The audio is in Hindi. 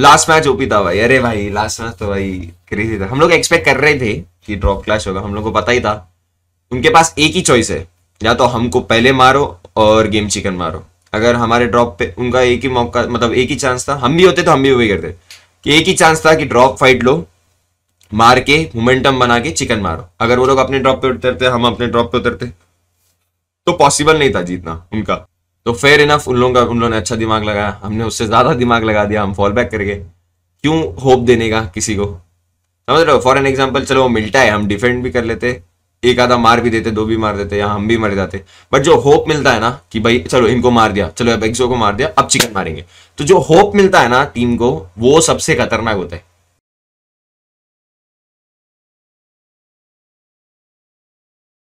लास्ट मैच ओपी था भाई अरे भाई लास्ट मैच तो भाई क्रेजी था हम लोग एक्सपेक्ट कर रहे थे कि ड्रॉप क्लैश होगा हम लोग को पता ही था उनके पास एक ही चॉइस है या तो हमको पहले मारो और गेम चिकन मारो अगर हमारे ड्रॉप पे उनका एक ही मौका मतलब एक ही चांस था हम भी होते तो हम भी वही करते कि एक ही चांस था कि ड्रॉप फाइट लो मार के मोमेंटम बना के चिकन मारो अगर वो लोग अपने ड्रॉप पे उतरते हम अपने ड्रॉप पे उतरते तो पॉसिबल नहीं था जीतना उनका तो फेयर इनफ उन लोगों का उन लोगों ने अच्छा दिमाग लगाया हमने उससे ज़्यादा दिमाग लगा दिया हम फॉल बैक करके क्यों होप देने का किसी को समझ रहे हो फॉर एन एग्जाम्पल चलो मिलता है हम डिफेंड भी कर लेते एक आधा मार भी देते दो भी मार देते या हम भी मर जाते बट जो होप मिलता है ना कि भाई चलो इनको मार दिया चलो अब एक्सो को मार दिया अब चिकन मारेंगे तो जो होप मिलता है ना टीम को वो सबसे खतरनाक होता है